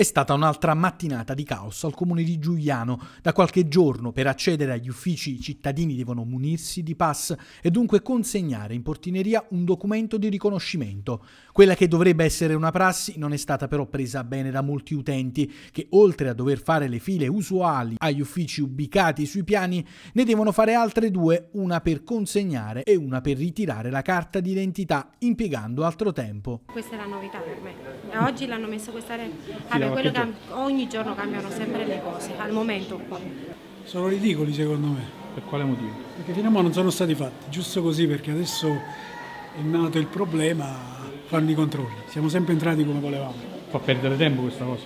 È stata un'altra mattinata di caos al comune di Giuliano. Da qualche giorno per accedere agli uffici i cittadini devono munirsi di pass e dunque consegnare in portineria un documento di riconoscimento. Quella che dovrebbe essere una prassi non è stata però presa bene da molti utenti che oltre a dover fare le file usuali agli uffici ubicati sui piani ne devono fare altre due, una per consegnare e una per ritirare la carta d'identità impiegando altro tempo. Questa è la novità per me. Oggi l'hanno messa questa... Re quello che ogni giorno cambiano sempre le cose, al momento poi. Sono ridicoli secondo me. Per quale motivo? Perché fino a mo non sono stati fatti, giusto così perché adesso è nato il problema, fanno i controlli. Siamo sempre entrati come volevamo. Fa perdere tempo questa cosa?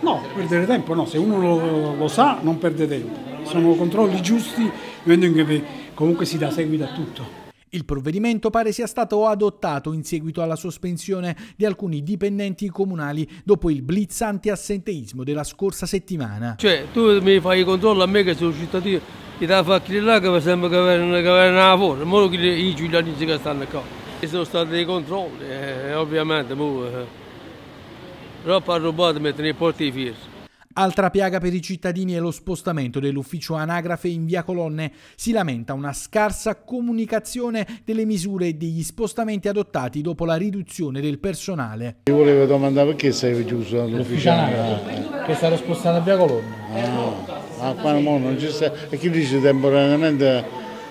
No, perdere tempo no, se uno lo, lo sa non perde tempo. Sono controlli giusti, nel momento comunque si dà seguito a tutto. Il provvedimento pare sia stato adottato in seguito alla sospensione di alcuni dipendenti comunali dopo il blizzante assenteismo della scorsa settimana. Cioè, tu mi fai i controlli a me che sono cittadino, e da fa quelli là che sembra che avevano la forza, ma i giuliani che stanno qua. Ci sono stati dei controlli, eh, ovviamente, eh. però eh, ha rubato rubare mettono i porti di firma. Altra piaga per i cittadini è lo spostamento dell'ufficio anagrafe in via Colonne. Si lamenta una scarsa comunicazione delle misure e degli spostamenti adottati dopo la riduzione del personale. Io volevo domandare perché sei chiuso dall'ufficio anagrafe? Che è stato spostato a via Colonne. Ah, ma qua non c'è stato, e chi dice temporaneamente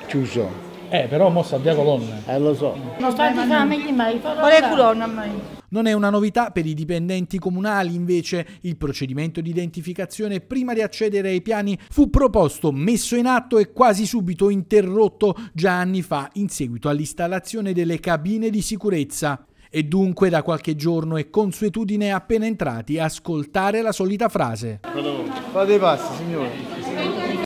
chiuso? Eh, però mo sta via colonna. Eh, lo so. Non sta di fame mai? Qual è colonna mai? Non è una novità per i dipendenti comunali, invece, il procedimento di identificazione prima di accedere ai piani fu proposto, messo in atto e quasi subito interrotto già anni fa in seguito all'installazione delle cabine di sicurezza. E dunque da qualche giorno è consuetudine appena entrati ascoltare la solita frase. Fate i passi, signore.